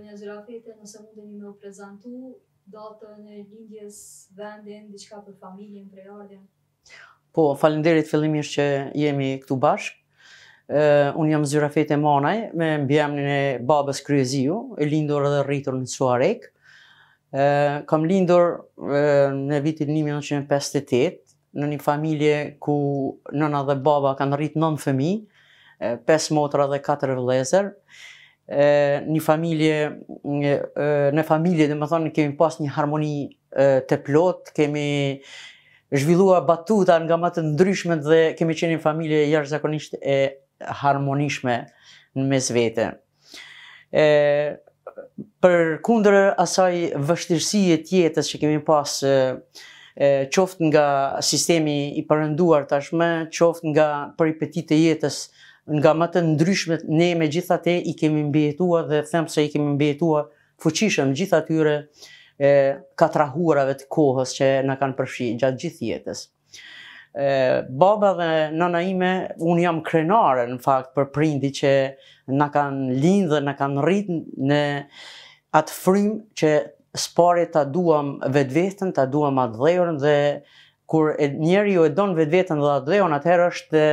një Zirafete, nëse mundeni me më prezentu, datën e lindjes, vendin, diçka për familjen, për Po, falenderit fillimisht që jemi këtu bashkë. Uh, unë jam Zyrafete Manaj, me mbjemnin e babës Kryeziu, e lindur edhe rritur në Suarek. Uh, kam lindur uh, në vitin 1958, në një familje ku nëna dhe baba kanë rrit nën fëmi, uh, 5 motra dhe 4 vlezer. Uh, një familje, në familje dhe më thonë kemi pas një harmoni të plot, kemi zhvillua batuta nga më të ndryshme dhe kemi qenë një familje jashtë zakonisht e harmonishme në mes vete. për kundër asaj vështirësie tjetës që kemi pas e, qoft nga sistemi i përënduar tashme, qoft nga peripetit e jetës nga më të ndryshme ne me gjitha te i kemi mbjetua dhe them se i kemi mbjetua fuqishëm gjitha tyre e, katrahurave të kohës që në kanë përfshi gjatë gjithë jetës. E, baba dhe nëna ime, unë jam krenare në fakt për prindi që në kanë lindë dhe në kanë rritë në atë frim që spare të duam vetë vetën, të duam atë dhejërën dhe kur e njeri jo e donë vetë vetën dhe atë dhejën, atëherë është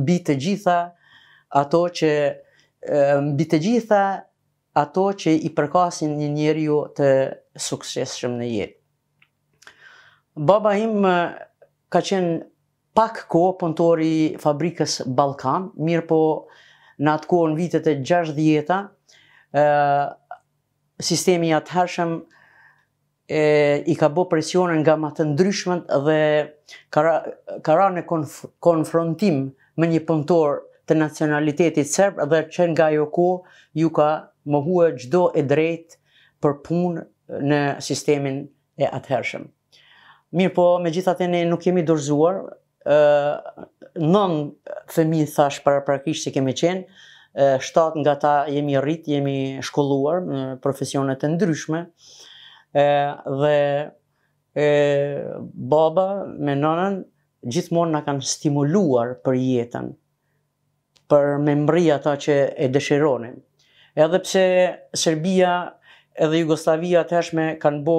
mbi të gjitha ato që mbi të gjitha ato që i përkasin një njeri ju të sukseshëm në jetë. Baba im ka qenë pak ko pëntori fabrikës Balkan, mirë po në atë ko në vitet e 60 djeta, sistemi atë hershëm e, i ka bo presionën nga ma të ndryshmet dhe ka, ra, ka në konfrontim me një pëntorë të nacionalitetit sërbë dhe që nga jo ko ju ka më huë gjdo e drejt për punë në sistemin e atëhershëm. Mirë po, me gjithat e ne nuk kemi dorzuar, nën femi thash para prakishë që kemi qenë, shtatë nga ta jemi rritë, jemi shkolluar në profesionet e ndryshme, dhe baba me nënën gjithmonë në kanë stimuluar për jetën, për me mbri ata që e dëshironin. Edhe pse Serbia edhe Jugoslavia të eshme kanë bo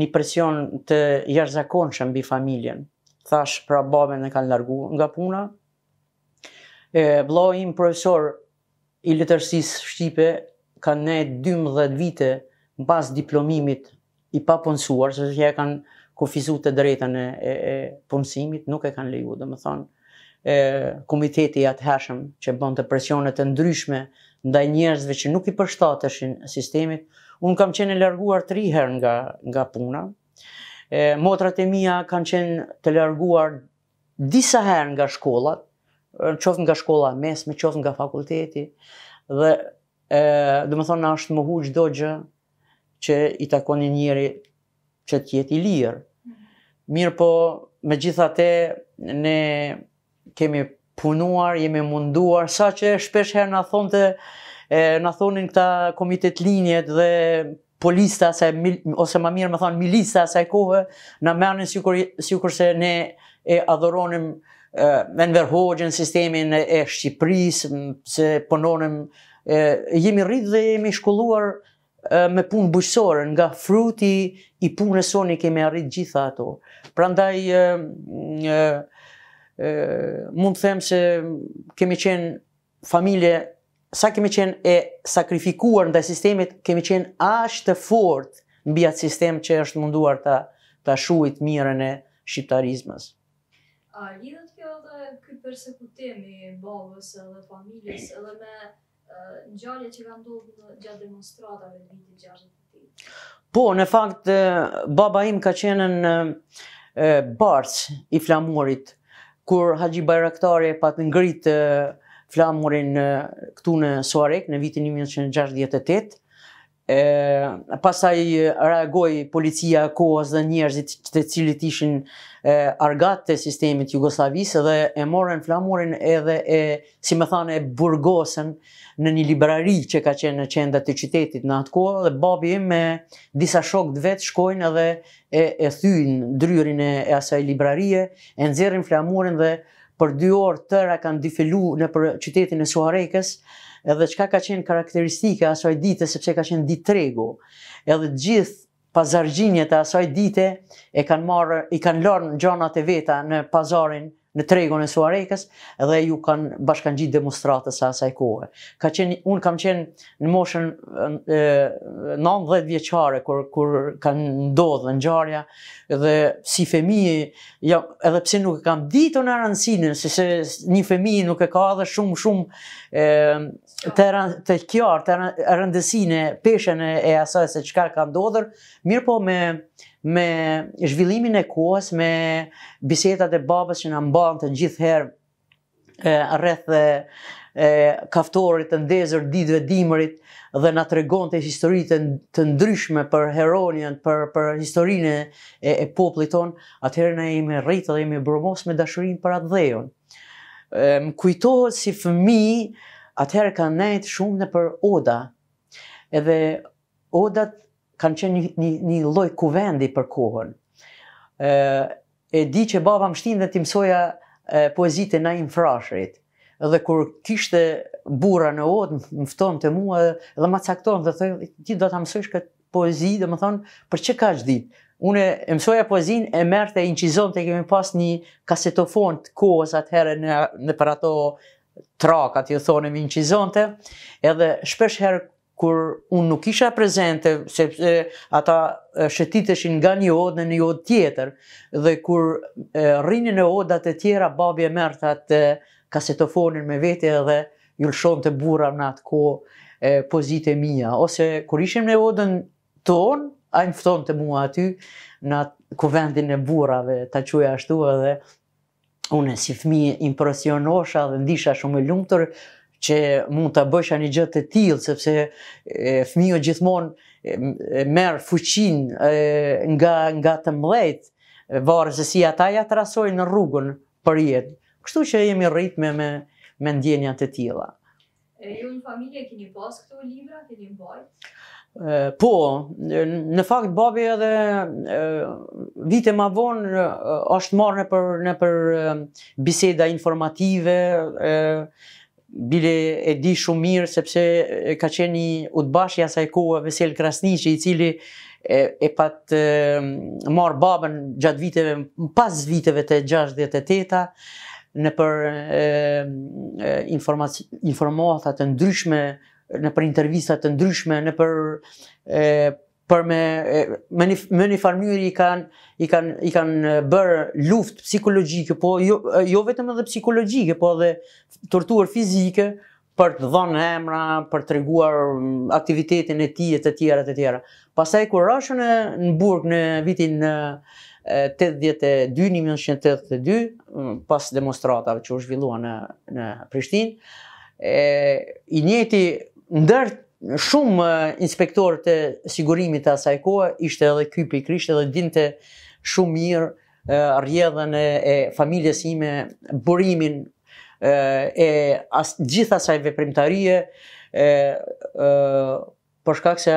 një presion të jashtëzakonshëm shëmë bi familjen. Thash pra babën e kanë largu nga puna. E, im profesor i letërsis Shqipe kanë ne 12 vite në pas diplomimit i punësuar, se që ja kanë kufizu të drejten e, punësimit, nuk e kanë leju, dhe më thonë, e, komiteti atë hershëm që bënd të presionet të ndryshme ndaj njerëzve që nuk i përshtateshin sistemit, unë kam qenë larguar tri herë nga, nga puna, e, motrat e mija kanë qenë të larguar disa herë nga shkollat, qofë nga shkolla mesme, qofë nga fakulteti, dhe e, dhe më thonë është më huqë do gjë që i takoni njëri që tjeti lirë. Mm-hmm. Mirë po, me gjitha te, ne kemi punuar, jemi munduar, sa që shpesh herë në thonë të, në thonin këta komitet linjet dhe polista, ose më mirë më thonë milista, sa e kohë, në mërënë sikur se ne e adhoronim me në sistemin e Shqipëris, se pononim, jemi rritë dhe jemi shkulluar me punë bëjësore, nga fruti i punë e soni kemi arritë gjitha ato. prandaj mund të them se kemi qenë familje, sa kemi qenë e sakrifikuar ndaj sistemit, kemi qenë aq të fort mbi atë sistem që është munduar ta ta shuhit mirën e shqiptarizmës. A lidhet kjo edhe ky përsekutim i babës edhe familjes edhe me ngjarjet që kanë ndodhur gjatë demonstratave të vitit 68? Po, në fakt baba im ka qenë në Barç i flamurit kur Haji Bajraktari pat ngrit flamurin këtu në Suarek në vitin 1968, pasaj reagoj policia kohës dhe njerëzit që të cilit ishin argat të sistemit Jugoslavisë dhe e morën flamurin edhe e, si me thane, e burgosën në një librari që ka qenë në qendat të qitetit në atë kohë dhe babi im me disa shok të vetë shkojnë edhe e thynë dryrin e asaj librarie, e nëzirin flamurin dhe për dy orë tëra kanë difilu në për qytetin e Suarekës, edhe çka ka qenë karakteristika asaj dite sepse ka qenë ditë tregu. Edhe të gjithë pazargjinjet e asaj dite e kanë marrë i kanë lënë gjonat e veta në pazarin në tregun e Suarekës dhe ju kanë bashkan gjitë demonstratës sa asaj kohë. Ka qenë, unë kam qenë në moshën e, 90 vjeqare kur, kur kanë ndodhë ngjarja dhe si femi, ja, edhe pse nuk e kam ditë në rëndësinë, se, se një femi nuk e ka edhe shumë, shumë e, të, rën, të qartë rëndësinë peshën peshen e asaj se çka ka ndodhur, mirë po me, me zhvillimin e kohës, me bisedat e babës që na mbante gjithherë e, rreth e, kaftorit të ndezur ditëve dimrit dhe na tregonte histori të, të ndryshme për Heronin, për për historinë e, e popullit ton, atëherë na jemi rritë dhe jemi bromos me dashurinë për atë dhëjon. Ëm kujtohet si fëmijë atëherë kanë ndajt shumë në për Oda. Edhe Odat kanë qenë një, një, një loj kuvendi për kohën. E, e di që baba më shtinë dhe të mësoja poezit e na frashrit. Dhe kur kishte bura në odë, më fëton të mua dhe më cakton dhe thëjë, ti do të mësojsh këtë poezi dhe më thonë, për që ka qdi? Une e mësoja poezin e mërë të inqizon të kemi pas një kasetofon të kohës atëherë në, në për ato trak, atë ju thonë, inqizon të, edhe shpesh herë kur un nuk isha prezente sepse ata shëtiteshin nga një odë në një odë tjetër dhe kur rrinin në odat e tjera babi e merrte atë kasetofonin me vete dhe ju të burra në atë kohë e pozite mia ose kur ishim në odën ton ai më ftonte mua aty në atë kuventin e burrave ta quja ashtu edhe unë si fëmijë impresionosha dhe ndisha shumë e lumtur që mund të bësha një gjëtë të tilë, sepse fëmijo gjithmonë merë fuqin nga, nga të mlejtë, varë se si ata ja të rasojnë në rrugën për jetë. Kështu që jemi rritme me, me, ndjenjat të tila. E ju në familje kini pas këto libra, kini mbajtë? Po, në fakt babi edhe vite ma vonë është marrë në për, në për biseda informative, bile e di shumë mirë sepse ka qenë një udbash i asaj kohë Vesel Krasniqi i cili e, e pat marë babën gjatë viteve, pas viteve të 68-a, në për informatat të ndryshme, në për intervistat të ndryshme, në për për me me një, një i kanë i kanë i kanë bër luft psikologjike, po jo jo vetëm edhe psikologjike, po edhe torturë fizike për të dhënë emra, për treguar aktivitetin e tij e të tjera të tjera. Pastaj kur rashën në burg në vitin 82 1982 pas demonstratave që u zhvilluan në në Prishtinë, e i njeti ndër shumë eh, inspektor të sigurimit të asaj kohë, ishte edhe ky pikrisht edhe dinte shumë mirë eh, rrjedhën e, e familjes ime, burimin e, eh, e as, gjitha asaj veprimtarie, e, e, përshkak se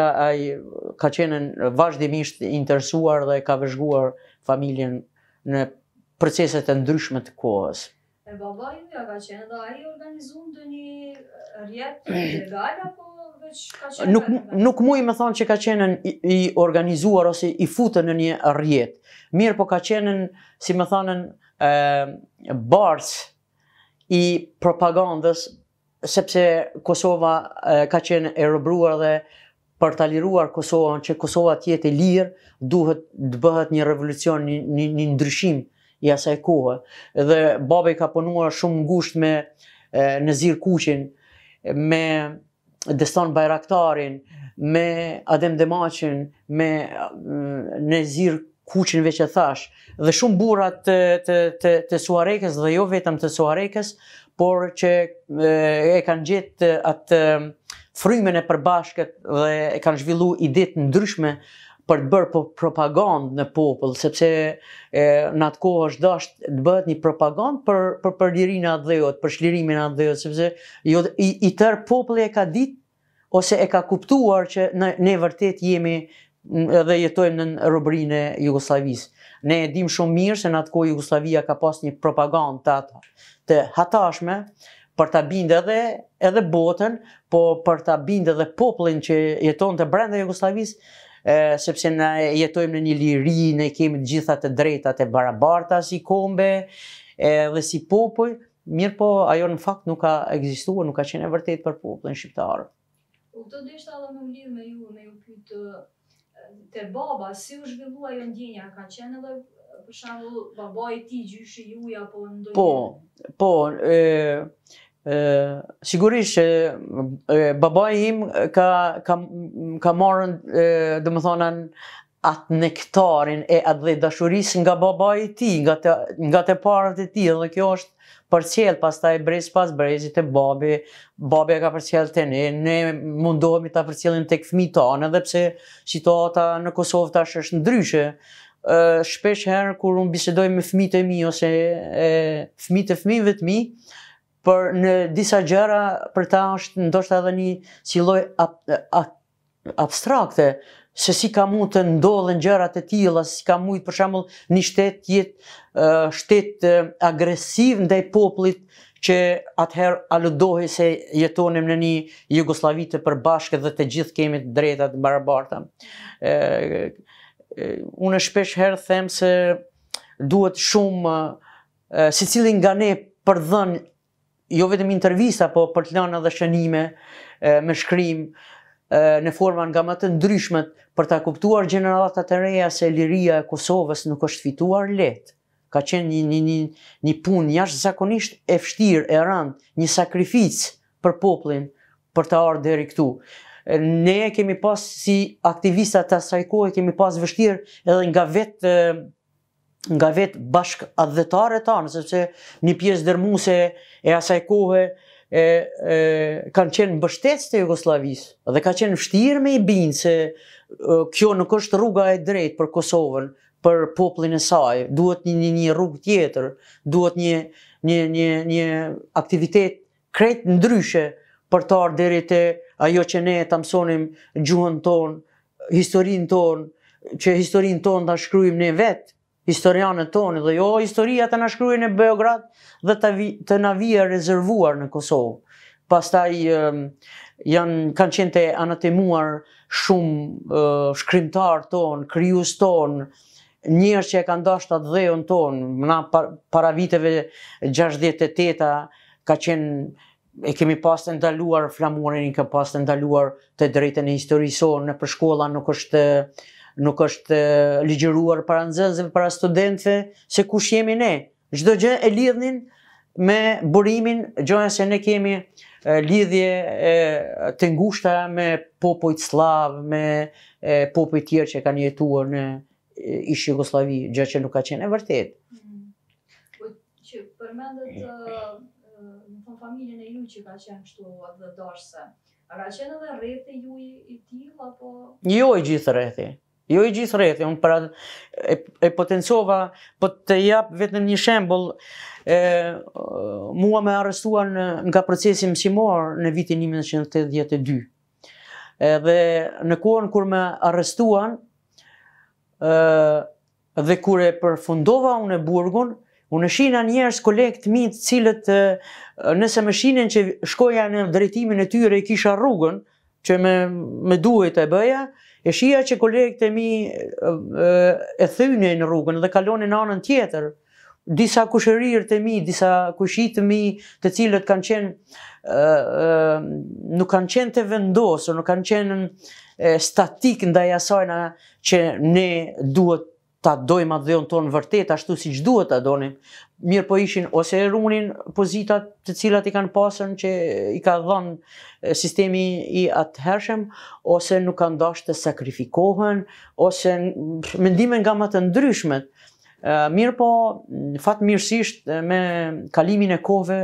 ka qenën vazhdimisht interesuar dhe ka vëzhguar familjen në proceset e ndryshme të kohës. E baba ju ja ka qenë dhe aji dhe një rjetë legal, apo veç ka qenë nuk, e Nuk mu i me thonë që ka qenë i organizuar ose i futën në një rjetë. Mirë po ka qenë, si me thonë, barës i propagandës, sepse Kosova e, ka qenë e rëbruar dhe për të liruar Kosovën, që Kosova tjetë e lirë, duhet të bëhet një revolucion, një, një, një ndryshim i asaj kohë. Dhe babi ka punuar shumë ngusht me në zirë kuqin, me Destan Bajraktarin, me Adem Demacin, me në zirë kuqin veç e thash, dhe shumë burat të, të, të, dhe jo vetëm të Suarekes, por që e, kanë gjithë atë frymën e përbashkët dhe e kanë zhvillu i ditë ndryshme për të bërë po-, propagand në popull, sepse në atë kohë është dështë të bëhet një propagand për, për, për lirin atë dhejot, për shlirimin atë dhejot, sepse jo, i, tërë populli e ka ditë, ose e ka kuptuar që ne, vërtet jemi dhe jetojmë në rubrinë e Jugoslavisë. Ne e dim shumë mirë se në atë kohë Jugoslavia ka pas një propagand të ato, të hatashme, për ta bindë edhe edhe botën, po për ta bindë edhe popullin që jeton të brenda Jugoslavisë, sepse ne jetojmë në një liri, ne kemi të gjitha të drejtat e barabarta si kombe, e dhe si popull, mirë po ajo në fakt nuk ka ekzistuar, nuk ka qenë e vërtet për popullin shqiptar. U të dështa dhe më lirë me ju, me ju pyt te baba, si u zhvillua ajo ndjenja, ka qenë edhe për shembull baba i ti gjyshi juaj apo ndonjë Po, po, e sigurisht që babai im ka ka ka marrën domethënë atë nektarin e atë dhe dashurisë nga babai i ti, tij, nga të, nga të parët e tij, dhe kjo është përcjell pastaj brez pas brezit e babi, babi ka përcjell të ne, ne mundohemi ta përcjellim tek fëmijët tanë, edhe pse situata në Kosovë tash është ndryshe. ë shpesh herë kur un bisedoj me fëmijët e mi ose e fëmijët e fëmijëve të mi, për në disa gjëra për ta është ndoshta edhe një si lloj abstrakte se si ka mund të ndodhen gjërat e tilla si ka mund për shembull një shtet të jetë shtet agresiv ndaj popullit që atëherë aludohi se jetonim në një Jugoslavi të përbashkët dhe të gjithë kemi të dreta të barabarta. E, unë shpesh herë themë se duhet shumë, e, si cilin nga ne dhënë jo vetëm intervista, po për të lënë edhe shënime me shkrim në forma nga më të ndryshme për ta kuptuar gjeneratat e reja se liria e Kosovës nuk është fituar lehtë. Ka qenë një një një një punë jashtëzakonisht e vështirë e rëndë, një sakrificë për popullin për të ardhur deri këtu. Ne kemi pas si aktivistat asaj kohe kemi pas vështirë edhe nga vetë nga vetë bashkë atë dhetare ta, një pjesë dërmuse e asaj kohë kanë qenë mbështetës të Jugoslavisë dhe ka qenë mështirë me i binë se kjo nuk është rruga e drejtë për Kosovën, për poplin e saj, duhet një një një rrugë tjetër, duhet një një një një aktivitet kretë ndryshe për të arë deri e ajo që ne të mësonim gjuhën tonë, historinë tonë, që historinë tonë të shkryim ne vetë, historianët tonë dhe jo historia të nashkruje në Beograd dhe të, vi, na vija rezervuar në Kosovë. Pastaj janë kanë qenë të anatemuar shumë shkrimtar tonë, kryusë tonë, njërë që e kanë dashtë atë dhejën tonë, na para viteve 68-a ka qenë e kemi pas të ndaluar flamurin, i kemi pas të ndaluar të drejten e historisonë, në përshkolla nuk është nuk është ligjëruar para nxënësve, para studentëve se kush jemi ne. Çdo gjë e lidhnin me burimin, gjoja se ne kemi e, lidhje e, të ngushta me popujt slav, me e, popujt tjerë që kanë jetuar në ish gjë që nuk ka qenë e vërtet. Mm -hmm. Po që përmendët në familjen e ju që ka qenë kështu atë dorëse, a ka qenë edhe rrethi ju i, i apo? Jo i gjithë rrethi jo i gjithë rreth, unë para e, e potencova, po për të jap vetëm një shembull, e mua më arrestuan nga procesi mësimor në vitin 1982. Edhe në kohën kur më arrestuan, ë dhe kur e përfundova unë burgun Unë shihna njerës koleg të mi cilët nëse më shinin që shkoja në drejtimin e tyre e kisha rrugën që më më duhet të bëja, e shia që kolegët e mi e thynë e në rrugën dhe kalonin në anën tjetër, disa kushërirë të mi, disa kushitë të mi të cilët kanë qenë, nuk kanë qenë të vendosë, nuk kanë qenë statik ndaj asajna që ne duhet ta dojmë atë dhejon tonë vërtet, ashtu si që duhet ta donim, mirë po ishin ose e runin pozitat të cilat i kanë pasën që i ka dhënë sistemi i atë hershem, ose nuk kanë dashtë të sakrifikohen, ose mendime nga më të ndryshmet. Mirë po, fatë mirësisht me kalimin e kove,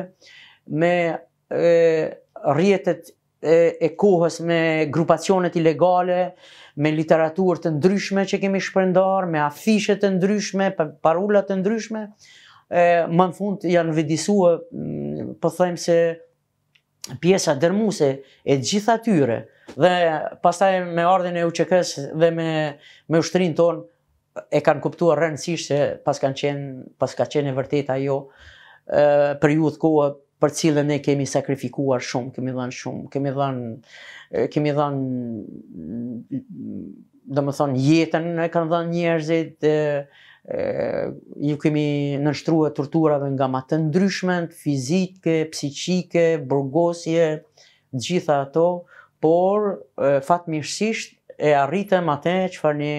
me e, rjetet e, e kohës me grupacionet ilegale, me literaturë të ndryshme që kemi shpërndar, me afishet të ndryshme, parullat të ndryshme, e, më në fund janë vedisua, mm, po thëjmë se pjesa dërmuse e gjitha tyre, dhe pastaj me ardhin e uqekës s dhe me, me ushtrin tonë, e kanë kuptuar rëndësisht se pas kanë qenë pas ka qenë e vërtet ajo ë për ju të kohë për cilën ne kemi sakrifikuar shumë, kemi dhënë shumë, kemi dhënë kemi dhënë domethënë jetën e kanë dhënë njerëzit e ju kemi nënshtruar torturave nga më të ndryshme, fizike, psiqike, burgosje, gjitha ato, por fatmirësisht e arritëm atë çfarë ne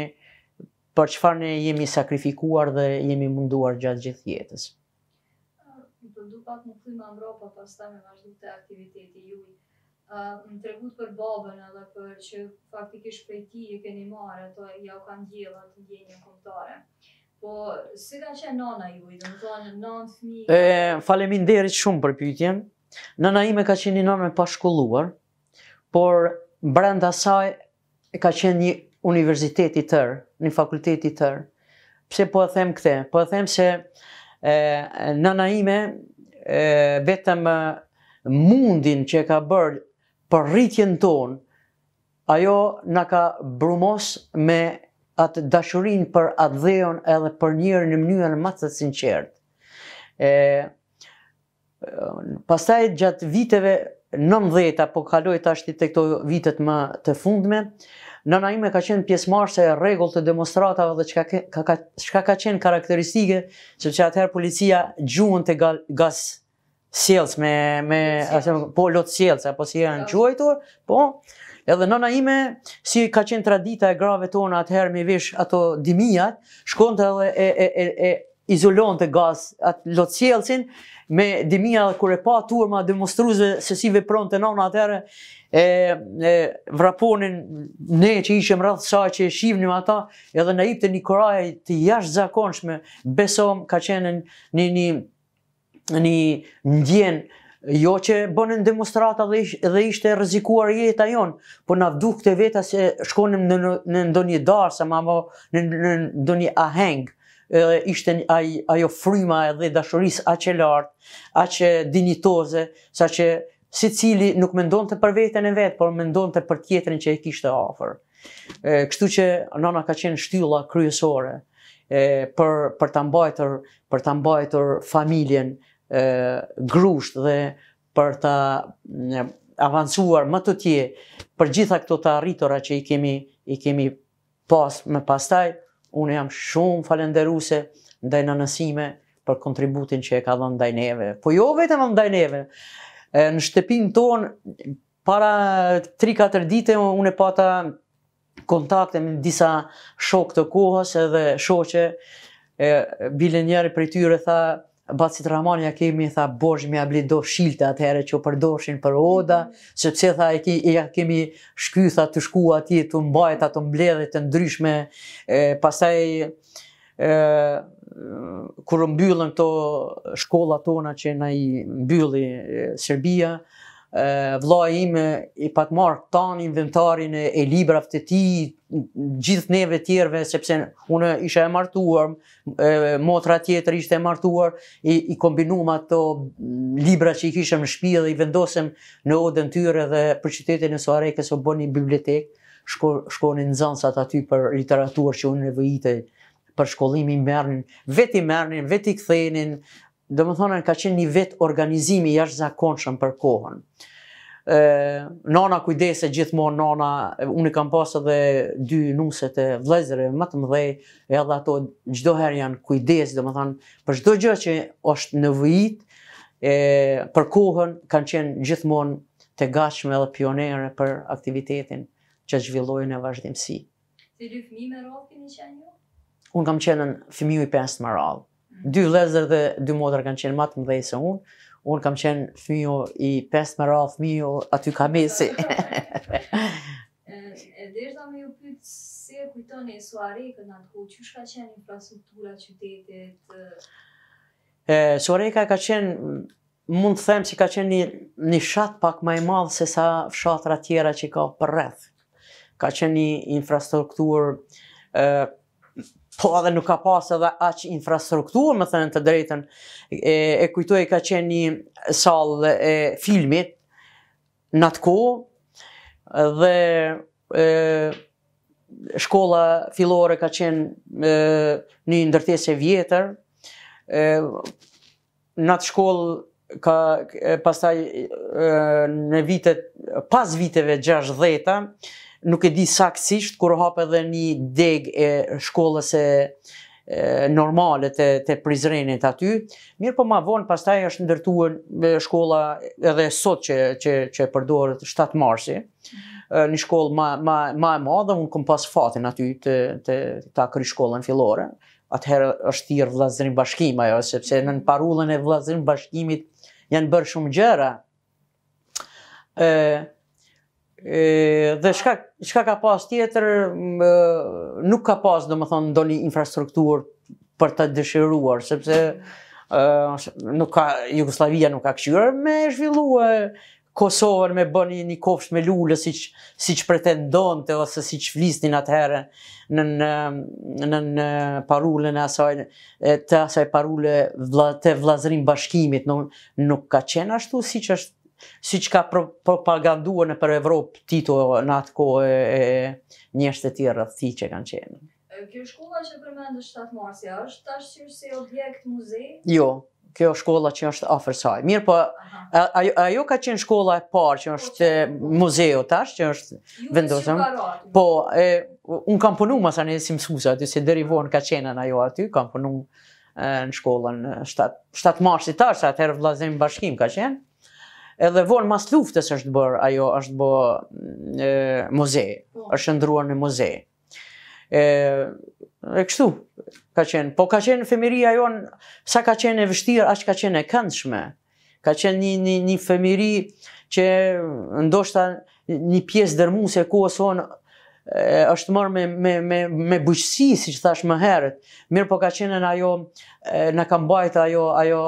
për çfarë ne jemi sakrifikuar dhe jemi munduar gjatë gjithë jetës për du pak në më ambro, pa pas ta në vazhdu të aktiviteti ju. Më të regut për babën edhe për që faktikisht për ti e keni marë, të ja u kanë gjelë të ndjenje komptare. Po, si ka që e nana ju, i dhe më toa në nëndë një... Falemin derit shumë për pyjtjen. nana ime ka qenë një nërë pashkulluar, por brenda saj ka qenë një universiteti tërë, një fakulteti tërë. Pse po e them këte? Po e them se nëna ime vetëm mundin që ka bërë për rritjen tonë, ajo në ka brumos me atë dashurin për atë dheon edhe për njërë në mënyrën më të sinqertë. E, pastaj gjatë viteve 90 apo kaloj tash ti të këto vitet më të fundme, Nëna ime ka qenë pjesëmarrëse e rregullt të demonstratave dhe çka ka çka ka qenë karakteristike, që atëherë policia gjuhën të gas sjellës me me po lot sjellës apo si janë quajtur, po edhe nëna ime si ka qenë tradita e grave tona atëherë me vesh ato dimijat, shkonte edhe e e, e izolon të gaz atë lotësjelësin, me dimia kur e pa turma demonstruze se si vepron të nona atërë, e, e, vraponin ne që ishëm rrëth saj që shivnim ata, edhe në ipte një koraj të jashtë zakonshme, besom ka qenë një, një, një ndjen jo që bënën demonstrata dhe, ishte rizikuar jeta jon po na vduk të veta se shkonim në, në ndonjë darë, më në, në ndonjë aheng ishte ajo fryma edhe dashuris aqe lartë, aqe dinitoze, sa që si cili nuk me ndonë të për vetën e vetë, por me ndonë të për tjetërin që e kishte afer. Kështu që nana ka qenë shtylla kryesore e, për, për të mbajtër, për të mbajtër familjen grusht dhe për të avancuar më të tje për gjitha këto të arritora që i kemi, i kemi pas me pastaj, unë jam shumë falenderuse ndaj në nësime për kontributin që e ka dhe ndaj neve. Po jo vetëm ndaj neve. në shtepin tonë, para 3-4 dite, unë e pata kontakte me disa shok të kohës edhe shoqe, e, bile njerë për tyre tha, Bacit Ramani ja kemi tha borxh mi abli do shilte atëherë që përdoshin për oda, mhm. sepse tha e ja kemi shkytha të shku atje të mbajt ato mbledhje të ndryshme, e, pasaj e, kur mbyllën këto shkolla tona që na i mbylli Serbia, vllai im i pat marr tanë inventarin e, e librave të tij gjithë neve të tjerëve sepse unë isha e martuar, e, motra tjetër ishte e martuar, i, i kombinuam ato libra që i kishëm në shtëpi dhe i vendosëm në odën tyre dhe për qytetin e Soarekës u bën një bibliotekë, shko, shkonin nxënësat aty për literaturë që unë nevojitej për shkollimin merrnin, veti merrnin, veti këthenin, dhe më thonën ka qenë një vetë organizimi jashtë zakonshën për kohën. E, nona kujdese gjithmonë, nona, unë i kam pasë dhe dy nuset e vlezere, më të mëdhej, edhe ato gjdo janë kujdes, dhe më thonë, për gjdo gjë që është në vëjit, për kohën kanë qenë gjithmonë të gashme dhe pionere për aktivitetin që zhvillojnë e vazhdimësi. Të dy fëmi me rogë kemi qenë Unë kam qenë në u i pesë më rogë dy vlezër dhe dy motër kanë qenë matë më dhejë se unë. Unë kam qenë fëmijo i pesë më rafë, fmiu aty ka mesi. e dhe është da me ju pytë se e kujtoni e suare i këtë nëtë kohë, që shka qenë infrastruktura qytetit? E, suare ka qenë, mund të themë që ka qenë një, shatë pak më e madhë se sa shatëra tjera që ka përreth. Ka qenë një infrastruktur po edhe nuk ka pas edhe aq infrastruktur, më thënë të drejtën, e, e kujtoj ka qenë një salë e filmit, në atë ko, dhe e, shkolla filore ka qenë e, një ndërtese vjetër, e, në atë shkollë ka pastaj në vitet, pas viteve 60-ta, nuk e di saksisht kur hap edhe një deg e shkollës e normale të, prizrenit aty, mirë po ma vonë, pas taj është ndërtuën shkolla edhe sot që, që, që përdojrët 7 marsi, një shkollë ma, e madhe, unë këm pas fatin aty të, të, të shkollën filore, atëherë është tjirë vlazërin bashkima, jo, sepse në në parullën e vlazërin bashkimit janë bërë shumë gjëra, e, E, dhe shka, ka pas tjetër, nuk ka pas, do më thonë, ndoni infrastruktur për të dëshiruar, sepse nuk ka, Jugoslavia nuk ka këshyruar me zhvillu e Kosovën me bëni një kofsh me lullë si që, si pretendon të ose si që flisnin atëherë në, në, parullën e asaj, të asaj parullë të vlazrim bashkimit, nuk, nuk ka qenë ashtu si që është si që ka propaganduar në për Evropë Tito në atë kohë e, njështë të tjera të që kanë qenë. Kjo shkolla që përmendë 7 marsi, është të ashtë që si objekt muzej? Jo, kjo shkolla që është afërsaj. Mirë po, ajo, ka qenë shkolla e parë që po, është po të ashtë, tash, që është vendosëm. Po, e, unë kam punu ma sa një simsusa, aty se dheri vonë ka qenë në ajo aty, kam punu në shkollën 7, 7 marsi tash, sa të vlazim bashkim ka qenë edhe vonë mas luftës është bërë ajo, është bërë mm, e, muze, po. është ndruar në muze. E, e kështu, ka qenë, po ka qenë femiria jo sa ka qenë e vështirë, ashtë ka qenë e këndshme, ka qenë një, një, një femiri që ndoshta një pjesë dërmu se ku e sonë, është mërë me, me, me, me si që thash më herët, mirë po ka qenë në ajo, në kam bajt ajo, ajo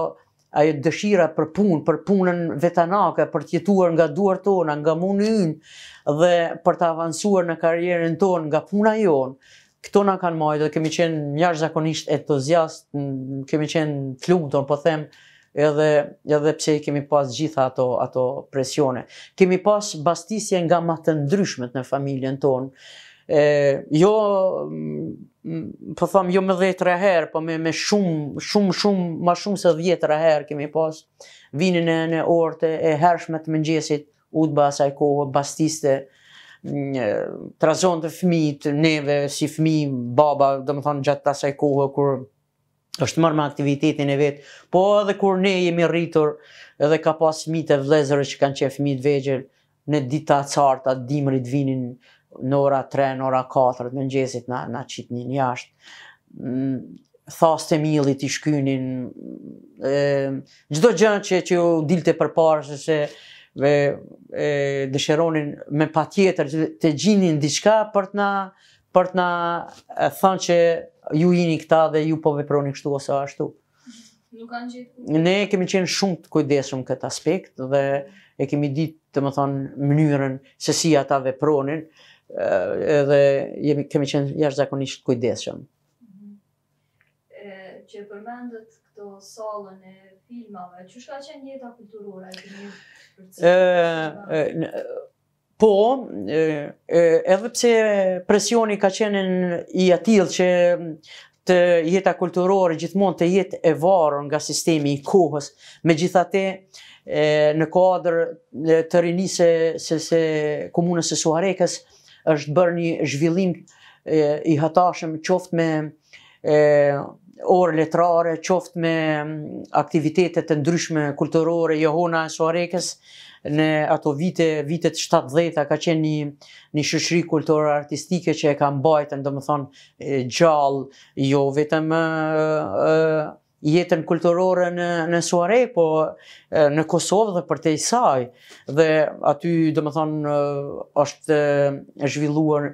ajo dëshira për punë, për punën vetanake, për të jetuar nga duar tona, nga mundi ynë dhe për të avancuar në karrierën tonë nga puna jonë. Këto na kanë marrë dhe kemi qenë jashtëzakonisht entuziast, kemi qenë të lumtur, po them, edhe edhe pse kemi pas gjitha ato ato presione. Kemi pas bastisje nga më të ndryshmet në familjen tonë. E, jo Mm, po them jo më 10 herë, po me me shumë shumë shumë më shumë se 10 herë kemi pas vinin në në orët e hershme të mëngjesit, udba asaj kohë, bastiste mm, trazonte fëmijët, neve si fëmijë, baba, domethënë gjatë asaj kohë kur është marrë me aktivitetin e vet, po edhe kur ne jemi rritur edhe ka pas fëmijë e vëllezërve që kanë qenë fëmijë të vegjël në ditë të carta, dimrit vinin në ora 3, në ora 4, në nxezit në, në qitnin jashtë. Mm, Thasë të milit i shkynin, gjdo gjënë që, që dilte për parë, se se ve dëshironin me patjetër të gjinin diçka për të na për të na thënë që ju jini këta dhe ju po veproni kështu ose ashtu. Nuk kanë gjetur. Ne kemi qenë shumë të kujdeshëm këtë aspekt dhe e kemi ditë, domethënë, mënyrën se si ata vepronin edhe jemi kemi qenë jashtëzakonisht kujdesshëm. Mhm. ë që përmendët këto sallën e filmave, qysh ka qenë jeta kulturore e një po ë edhe pse presioni ka qenë i atill që të jeta kulturore gjithmonë të jetë e varur nga sistemi i kohës. Megjithatë, ë në kadr të rinise së së komunës së Suarekës është bërë një zhvillim i hatashëm qoftë me orë letrare, qoftë me aktivitetet të ndryshme kulturore, johona e Suarekes, në ato vite, vitet 70-a, ka qenë një, një shëshri kulturë artistike që e ka mbajtë, ndë më thonë, gjallë, jo vetëm jetën kulturore në në Suare, po në Kosovë dhe për te saj. Dhe aty, do më thonë, është zhvilluar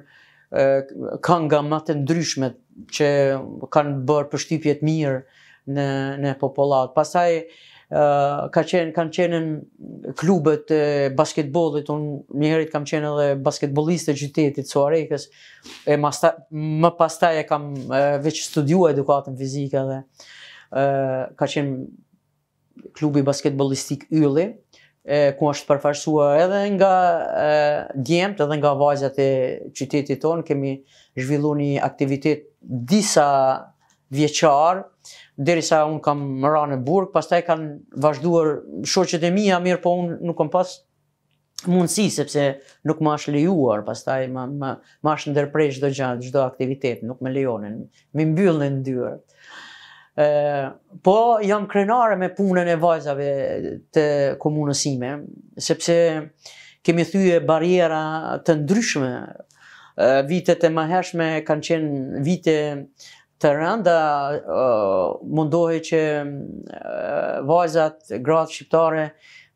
kanga më të ndryshme që kanë bërë përshtypjet mirë në, në popolat. Pasaj, ka qenë, kanë qenë në klubët e basketbolit, unë njëherit kam qenë edhe basketbolist e gjytetit Suarekës, e më pastaj e kam veç studiu edukatën fizika dhe ka qenë klubi basketbolistik Ylli, e, ku është përfarsua edhe nga djemët edhe nga vajzat e qytetit tonë, kemi zhvillu një aktivitet disa vjeqarë, deri sa unë kam më ra në burg, pas taj kanë vazhduar shoqet e mija, mirë po unë nuk kam pas mundësi, sepse nuk më është lejuar, pas taj më, më, më është ndërprej gjatë, gjdo aktivitet, nuk me lejonin, më mbyllën në Po jam krenare me punën e vajzave të komunësime, sepse kemi thyje barjera të ndryshme. Vitet e maheshme kanë qenë vite të rënda, mundohi që vajzat, gratë shqiptare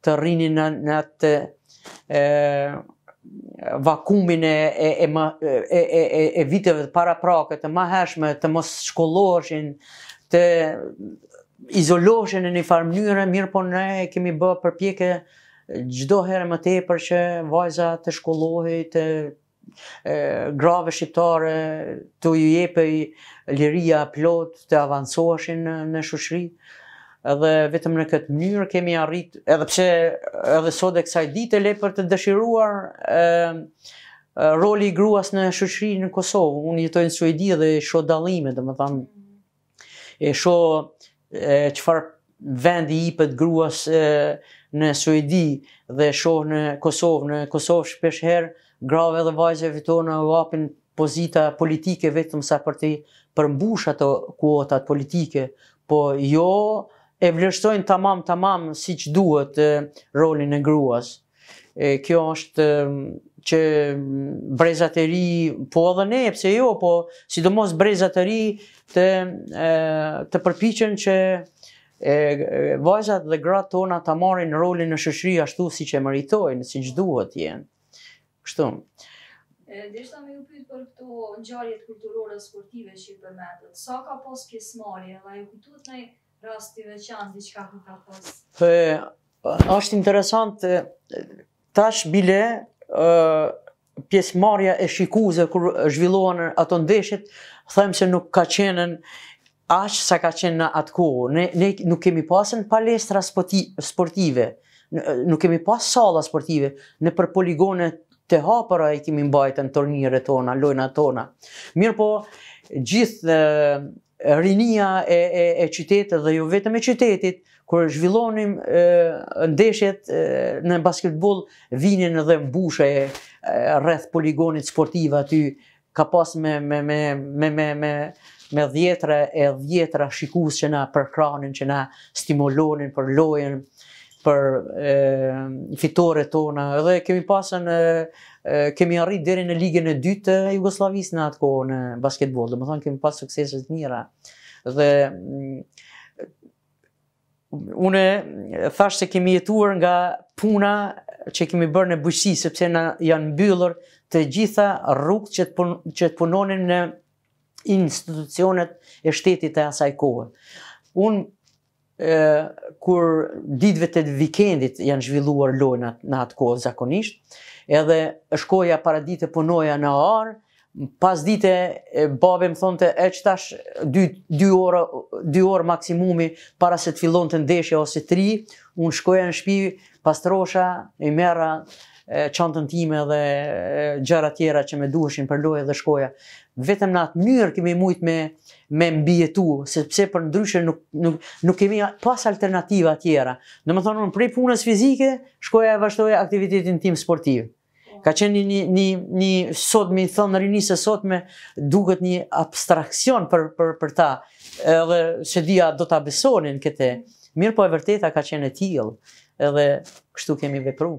të rrini në atë vakumin e viteve të para prake, të maheshme, të mos shkolloheshin, të izoloshen në një farë mënyrë, mirë po ne kemi bë përpjekje çdo herë më tepër që vajza të shkollohej të e grave shqiptare tu ju jepi liria plot të avancoheshin në, në shoqëri edhe vetëm në këtë mënyrë kemi arrit edhe pse edhe sot e kësaj dite le për të dëshiruar e, roli i gruas në shoqërinë në Kosovë unë jetoj në Suedi dhe shoh dallime domethënë e sho qëfar vendi i pët gruas e, në Suedi dhe sho në Kosovë, në Kosovë shpesh herë, grave dhe vajze fitojnë u pozita politike vetëm sa për të përmbush ato kuotat politike, po jo e vlerësojnë tamam tamam si që duhet e, rolin e gruas kjo është që brezat e ri, po edhe ne, pëse jo, po sidomos brezat e ri të përpichen që vajzat dhe gratë tona të marrin rolin në shëshri ashtu si që e mëritojnë, si që duhet jenë. Kështu. Dishtë ta me ju pyth për këto gjarjet kulturore sportive që i përmetët. Sa ka pas kjesmarje, ma ju këtut në rastive që anë diqka ku ka pas? Për, është interesant, Tash bile uh, marja e shikuzë kur zhvillohen ato ndeshit, thëmë se nuk ka qenën ash sa ka qenë në atë kohë. Ne, ne nuk kemi pasën palestra sporti, sportive, nuk kemi pas sala sportive, në për poligone të hapëra e kemi në turnire tona, lojna tona. Mirë po, gjithë rinia e, e, e qytetet dhe jo vetëm e qytetit, kur zhvillonim ndeshjet në basketbol vinin edhe mbusha e rreth poligonit sportiv aty ka pas me me me me me me me dhjetra e dhjetra shikues që na përkranin që na stimulonin për lojën për e, fitore tona edhe kemi pasën e, kemi arrit deri në ligën e dytë të Jugosllavisë në atë kohë në basketbol do të thonë kemi pas sukseset të mira dhe une thash se kemi jetuar nga puna që kemi bërë në bujqësi, sepse janë mbyllur të gjitha rrugët që, pun, që të punonin në institucionet e shtetit e asaj kohë. Unë, kur ditëve të vikendit janë zhvilluar lojnë në atë kohë zakonisht, edhe shkoja para ditë punoja në arë, pas dite e babi më thonë të e qëtash 2 orë, orë maksimumi para se të fillon të ndeshja ose 3, unë shkoja në shpi, pas të rosha, i mera, qantën time dhe gjara tjera që me duheshin për lojë dhe shkoja. Vetëm në atë njërë kemi mujt me, me mbjetu, sepse për ndryshë nuk, nuk, nuk kemi pas alternativa tjera. Në më thonë, prej punës fizike, shkoja e vazhtoja aktivitetin tim sportiv. Ka qenë një, një, një sot me thënë rini se sot me duket një abstraksion për, për, për ta edhe se dhja do të abesonin këte. Mirë po e vërteta ka qenë e tijlë edhe kështu kemi vepru.